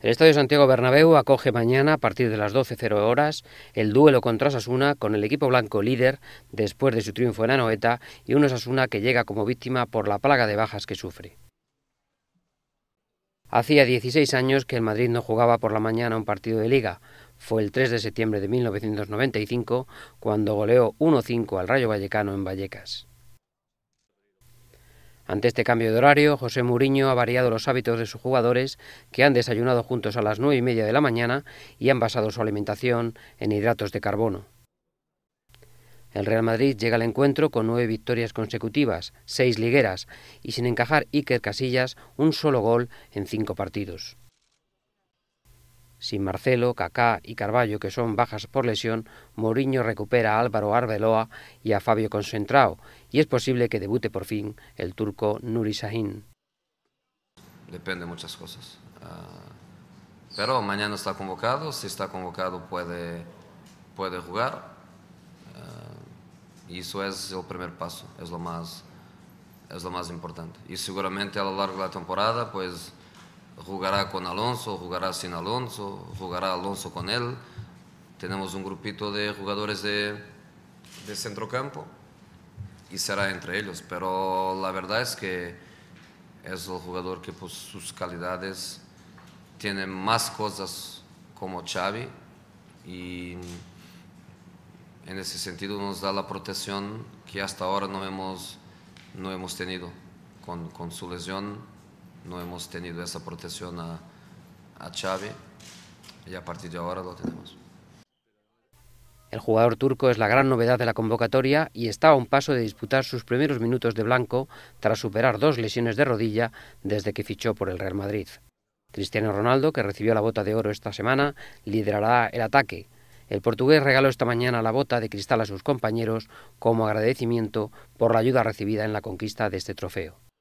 El Estadio Santiago Bernabéu acoge mañana a partir de las 12.00 horas el duelo contra Osasuna con el equipo blanco líder después de su triunfo en Anoeta y un Osasuna que llega como víctima por la plaga de bajas que sufre. Hacía 16 años que el Madrid no jugaba por la mañana un partido de liga. Fue el 3 de septiembre de 1995 cuando goleó 1-5 al Rayo Vallecano en Vallecas. Ante este cambio de horario, José Muriño ha variado los hábitos de sus jugadores, que han desayunado juntos a las nueve y media de la mañana y han basado su alimentación en hidratos de carbono. El Real Madrid llega al encuentro con nueve victorias consecutivas, seis ligueras y sin encajar Iker Casillas un solo gol en cinco partidos. Sin Marcelo, Kaká y Carballo, que son bajas por lesión, ...Moriño recupera a Álvaro Arbeloa y a Fabio Concentrao, y es posible que debute por fin el turco Nuri Sahin. Depende muchas cosas. Ah, pero mañana está convocado, si está convocado puede, puede jugar. Ah, y eso es el primer paso, es lo, más, es lo más importante. Y seguramente a lo largo de la temporada, pues jugará con Alonso, jugará sin Alonso, jugará Alonso con él. Tenemos un grupito de jugadores de, centrocampo y será entre ellos. Pero la verdad es que es el jugador que por pues, sus calidades tiene más cosas como Xavi y en ese sentido nos da la protección que hasta ahora no hemos, tenido con, con su lesión no hemos tenido esa protección a, a Xavi y a partir de ahora lo tenemos. El jugador turco es la gran novedad de la convocatoria y está a un paso de disputar sus primeros minutos de blanco tras superar dos lesiones de rodilla desde que fichó por el Real Madrid. Cristiano Ronaldo, que recibió la bota de oro esta semana, liderará el ataque. El portugués regaló esta mañana la bota de cristal a sus compañeros como agradecimiento por la ayuda recibida en la conquista de este trofeo.